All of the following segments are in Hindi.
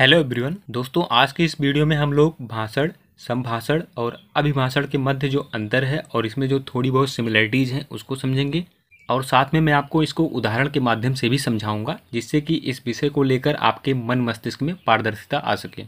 हेलो एवरीवन दोस्तों आज के इस वीडियो में हम लोग भाषण संभाषण और अभिभाषण के मध्य जो अंतर है और इसमें जो थोड़ी बहुत सिमिलरिटीज़ हैं उसको समझेंगे और साथ में मैं आपको इसको उदाहरण के माध्यम से भी समझाऊंगा जिससे कि इस विषय को लेकर आपके मन मस्तिष्क में पारदर्शिता आ सके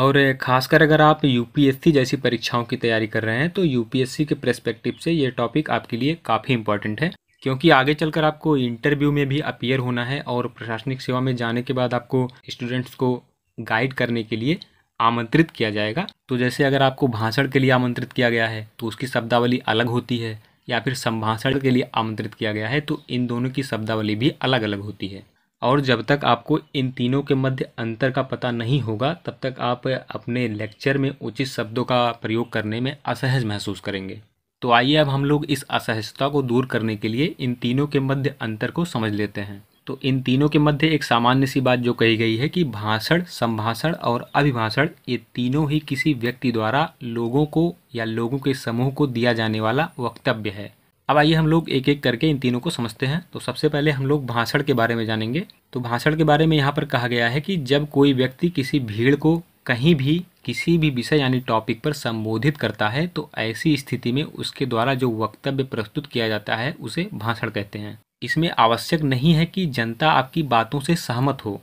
और ख़ासकर अगर आप यू जैसी परीक्षाओं की तैयारी कर रहे हैं तो यू के प्रस्पेक्टिव से ये टॉपिक आपके लिए काफ़ी इंपॉर्टेंट है क्योंकि आगे चलकर आपको इंटरव्यू में भी अपीयर होना है और प्रशासनिक सेवा में जाने के बाद आपको स्टूडेंट्स को गाइड करने के लिए आमंत्रित किया जाएगा तो जैसे अगर आपको भाषण के लिए आमंत्रित किया गया है तो उसकी शब्दावली अलग होती है या फिर संभाषण के लिए आमंत्रित किया गया है तो इन दोनों की शब्दावली भी अलग अलग होती है और जब तक आपको इन तीनों के मध्य अंतर का पता नहीं होगा तब तक आप अपने लेक्चर में उचित शब्दों का प्रयोग करने में असहज महसूस करेंगे तो आइए अब हम लोग इस असहजता को दूर करने के लिए इन तीनों के मध्य अंतर को समझ लेते हैं तो इन तीनों के मध्य एक सामान्य सी बात जो कही गई है कि भाषण संभाषण और अभिभाषण ये तीनों ही किसी व्यक्ति द्वारा लोगों को या लोगों के समूह को दिया जाने वाला वक्तव्य है अब आइए हम लोग एक एक करके इन तीनों को समझते हैं तो सबसे पहले हम लोग भाषण के बारे में जानेंगे तो भाषण के बारे में यहाँ पर कहा गया है कि जब कोई व्यक्ति किसी भीड़ को कहीं भी किसी भी विषय यानी टॉपिक पर संबोधित करता है तो ऐसी स्थिति में उसके द्वारा जो वक्तव्य प्रस्तुत किया जाता है उसे भाषण कहते हैं इसमें आवश्यक नहीं है कि जनता आपकी बातों से सहमत हो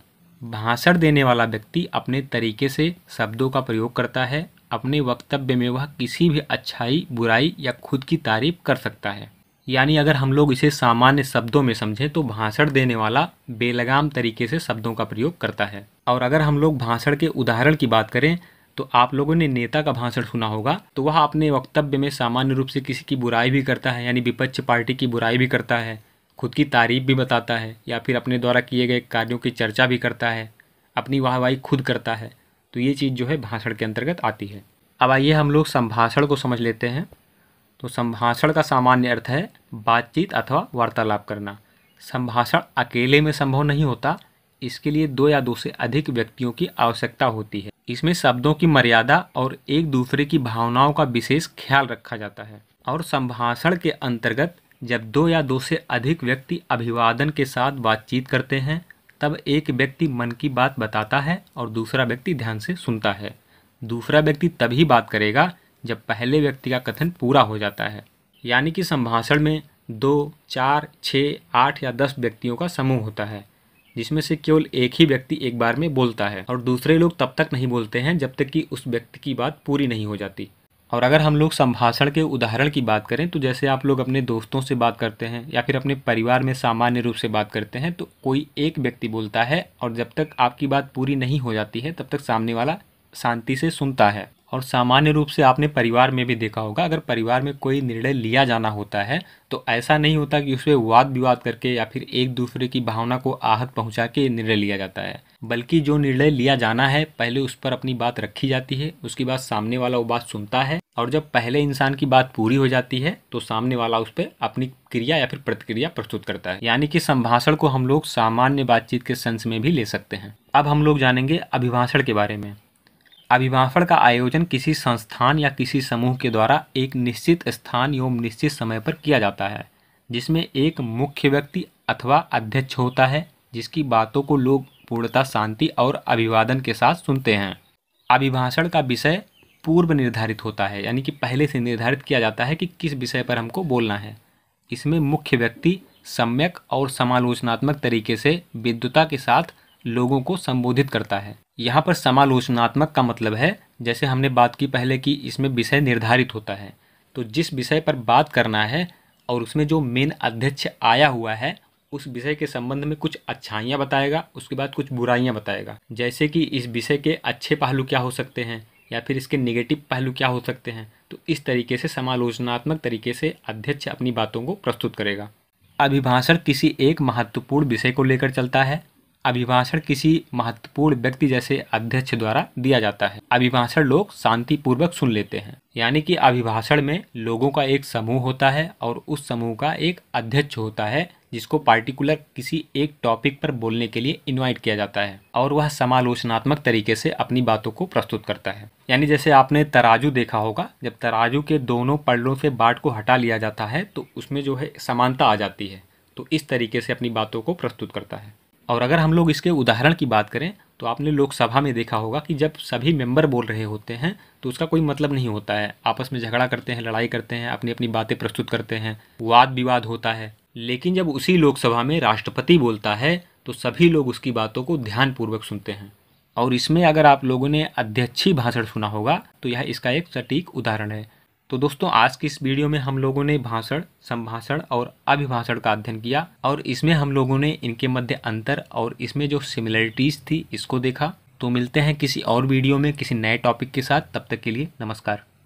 भाषण देने वाला व्यक्ति अपने तरीके से शब्दों का प्रयोग करता है अपने वक्तव्य में वह किसी भी अच्छाई बुराई या खुद की तारीफ कर सकता है यानी अगर हम लोग इसे सामान्य शब्दों में समझें तो भाषण देने वाला बेलगाम तरीके से शब्दों का प्रयोग करता है और अगर हम लोग भाषण के उदाहरण की बात करें तो आप लोगों ने नेता का भाषण सुना होगा तो वह अपने वक्तव्य में सामान्य रूप से किसी की बुराई भी करता है यानी विपक्ष पार्टी की बुराई भी करता है खुद की तारीफ भी बताता है या फिर अपने द्वारा किए गए कार्यों की चर्चा भी करता है अपनी वाहवाही खुद करता है तो ये चीज़ जो है भाषण के अंतर्गत आती है अब आइए हम लोग संभाषण को समझ लेते हैं तो संभाषण का सामान्य अर्थ है बातचीत अथवा वार्तालाप करना संभाषण अकेले में संभव नहीं होता इसके लिए दो या दो से अधिक व्यक्तियों की आवश्यकता होती है इसमें शब्दों की मर्यादा और एक दूसरे की भावनाओं का विशेष ख्याल रखा जाता है और संभाषण के अंतर्गत जब दो या दो से अधिक व्यक्ति अभिवादन के साथ बातचीत करते हैं तब एक व्यक्ति मन की बात बताता है और दूसरा व्यक्ति ध्यान से सुनता है दूसरा व्यक्ति तभी बात करेगा जब पहले व्यक्ति का कथन पूरा हो जाता है यानी कि संभाषण में दो चार छः आठ या दस व्यक्तियों का समूह होता है जिसमें से केवल एक ही व्यक्ति एक बार में बोलता है और दूसरे लोग तब तक नहीं बोलते हैं जब तक कि उस व्यक्ति की बात पूरी नहीं हो जाती और अगर हम लोग संभाषण के उदाहरण की बात करें तो जैसे आप लोग अपने दोस्तों से बात करते हैं या फिर अपने परिवार में सामान्य रूप से बात करते हैं तो कोई एक व्यक्ति बोलता है और जब तक आपकी बात पूरी नहीं हो जाती है तब तक सामने वाला शांति से सुनता है और सामान्य रूप से आपने परिवार में भी देखा होगा अगर परिवार में कोई निर्णय लिया जाना होता है तो ऐसा नहीं होता कि उसमें वाद विवाद करके या फिर एक दूसरे की भावना को आहत पहुंचा के निर्णय लिया जाता है बल्कि जो निर्णय लिया जाना है पहले उस पर अपनी बात रखी जाती है उसके बाद सामने वाला वो बात सुनता है और जब पहले इंसान की बात पूरी हो जाती है तो सामने वाला उस पर अपनी क्रिया या फिर प्रतिक्रिया प्रस्तुत करता है यानी कि संभाषण को हम लोग सामान्य बातचीत के सेंस में भी ले सकते हैं अब हम लोग जानेंगे अभिभाषण के बारे में अभिभाषण का आयोजन किसी संस्थान या किसी समूह के द्वारा एक निश्चित स्थान एवं निश्चित समय पर किया जाता है जिसमें एक मुख्य व्यक्ति अथवा अध्यक्ष होता है जिसकी बातों को लोग पूर्णता शांति और अभिवादन के साथ सुनते हैं अभिभाषण का विषय पूर्व निर्धारित होता है यानी कि पहले से निर्धारित किया जाता है कि किस विषय पर हमको बोलना है इसमें मुख्य व्यक्ति सम्यक और समालोचनात्मक तरीके से विद्वता के साथ लोगों को संबोधित करता है यहाँ पर समालोचनात्मक का मतलब है जैसे हमने बात की पहले कि इसमें विषय निर्धारित होता है तो जिस विषय पर बात करना है और उसमें जो मेन अध्यक्ष आया हुआ है उस विषय के संबंध में कुछ अच्छाइयाँ बताएगा उसके बाद कुछ बुराइयाँ बताएगा जैसे कि इस विषय के अच्छे पहलू क्या हो सकते हैं या फिर इसके निगेटिव पहलू क्या हो सकते हैं तो इस तरीके से समालोचनात्मक तरीके से अध्यक्ष अपनी बातों को प्रस्तुत करेगा अभिभाषण किसी एक महत्वपूर्ण विषय को लेकर चलता है अभिभाषण किसी महत्वपूर्ण व्यक्ति जैसे अध्यक्ष द्वारा दिया जाता है अभिभाषण लोग शांतिपूर्वक सुन लेते हैं यानी कि अभिभाषण में लोगों का एक समूह होता है और उस समूह का एक अध्यक्ष होता है जिसको पार्टिकुलर किसी एक टॉपिक पर बोलने के लिए इनवाइट किया जाता है और वह समालोचनात्मक तरीके से अपनी बातों को प्रस्तुत करता है यानी जैसे आपने तराजू देखा होगा जब तराजू के दोनों पल्लों से बाट को हटा लिया जाता है तो उसमें जो है समानता आ जाती है तो इस तरीके से अपनी बातों को प्रस्तुत करता है और अगर हम लोग इसके उदाहरण की बात करें तो आपने लोकसभा में देखा होगा कि जब सभी मेंबर बोल रहे होते हैं तो उसका कोई मतलब नहीं होता है आपस में झगड़ा करते हैं लड़ाई करते हैं अपनी अपनी बातें प्रस्तुत करते हैं वाद विवाद होता है लेकिन जब उसी लोकसभा में राष्ट्रपति बोलता है तो सभी लोग उसकी बातों को ध्यानपूर्वक सुनते हैं और इसमें अगर आप लोगों ने अध्यक्षी भाषण सुना होगा तो यह इसका एक सटीक उदाहरण है तो दोस्तों आज की इस वीडियो में हम लोगों ने भाषण संभाषण और अभिभाषण का अध्ययन किया और इसमें हम लोगों ने इनके मध्य अंतर और इसमें जो सिमिलरिटीज़ थी इसको देखा तो मिलते हैं किसी और वीडियो में किसी नए टॉपिक के साथ तब तक के लिए नमस्कार